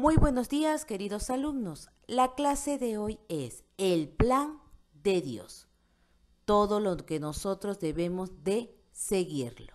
Muy buenos días, queridos alumnos. La clase de hoy es el plan de Dios. Todo lo que nosotros debemos de seguirlo.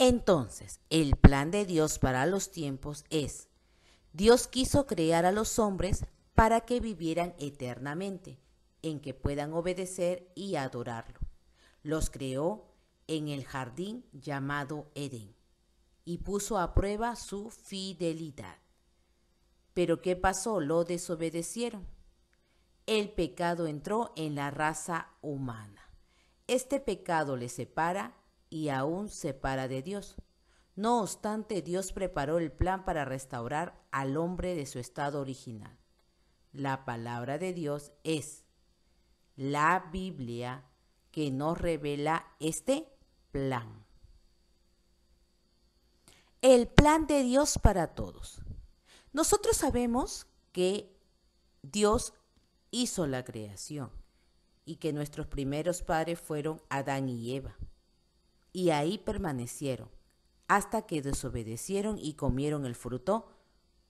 Entonces, el plan de Dios para los tiempos es, Dios quiso crear a los hombres para que vivieran eternamente, en que puedan obedecer y adorarlo. Los creó en el jardín llamado Edén y puso a prueba su fidelidad. Pero ¿qué pasó? Lo desobedecieron. El pecado entró en la raza humana. Este pecado les separa y aún para de Dios. No obstante, Dios preparó el plan para restaurar al hombre de su estado original. La palabra de Dios es la Biblia que nos revela este plan. El plan de Dios para todos. Nosotros sabemos que Dios hizo la creación y que nuestros primeros padres fueron Adán y Eva y ahí permanecieron, hasta que desobedecieron y comieron el fruto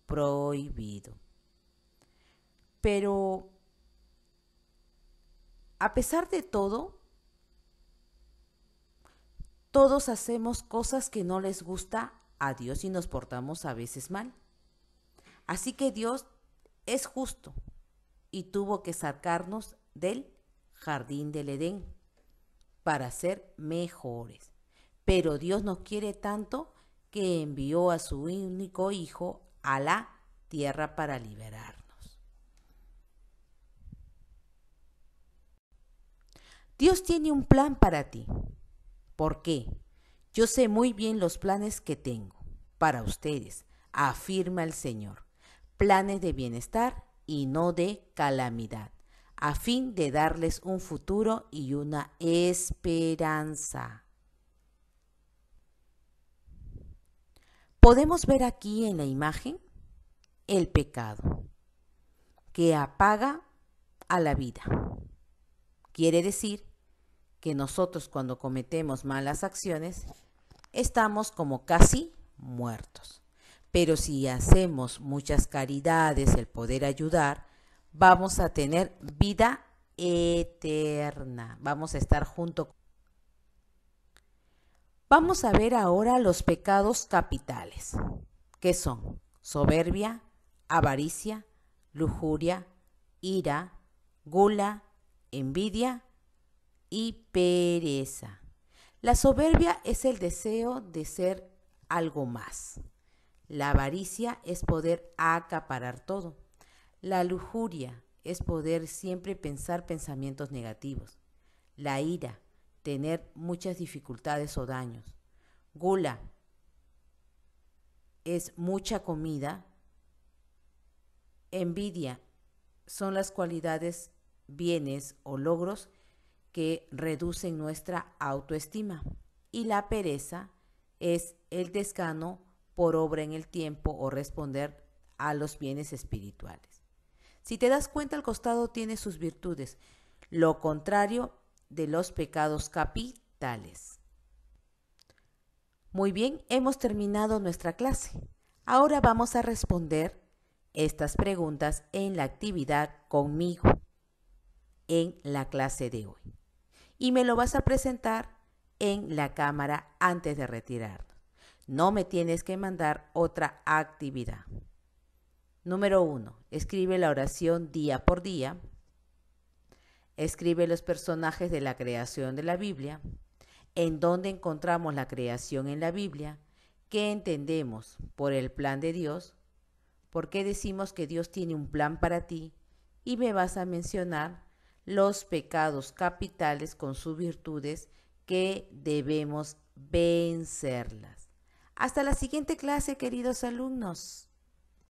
prohibido. Pero, a pesar de todo, todos hacemos cosas que no les gusta a Dios y nos portamos a veces mal. Así que Dios es justo y tuvo que sacarnos del jardín del Edén para ser mejores. Pero Dios nos quiere tanto que envió a su único hijo a la tierra para liberarnos. Dios tiene un plan para ti. ¿Por qué? Yo sé muy bien los planes que tengo para ustedes, afirma el Señor. Planes de bienestar y no de calamidad, a fin de darles un futuro y una esperanza. Podemos ver aquí en la imagen el pecado que apaga a la vida. Quiere decir que nosotros cuando cometemos malas acciones estamos como casi muertos. Pero si hacemos muchas caridades, el poder ayudar, vamos a tener vida eterna. Vamos a estar junto con Vamos a ver ahora los pecados capitales, que son soberbia, avaricia, lujuria, ira, gula, envidia y pereza. La soberbia es el deseo de ser algo más. La avaricia es poder acaparar todo. La lujuria es poder siempre pensar pensamientos negativos. La ira tener muchas dificultades o daños. Gula es mucha comida. Envidia son las cualidades, bienes o logros que reducen nuestra autoestima. Y la pereza es el descano por obra en el tiempo o responder a los bienes espirituales. Si te das cuenta, el costado tiene sus virtudes. Lo contrario de los pecados capitales. Muy bien, hemos terminado nuestra clase. Ahora vamos a responder estas preguntas en la actividad conmigo en la clase de hoy. Y me lo vas a presentar en la cámara antes de retirarnos. No me tienes que mandar otra actividad. Número uno Escribe la oración día por día escribe los personajes de la creación de la Biblia, en dónde encontramos la creación en la Biblia, qué entendemos por el plan de Dios, por qué decimos que Dios tiene un plan para ti y me vas a mencionar los pecados capitales con sus virtudes que debemos vencerlas. Hasta la siguiente clase, queridos alumnos.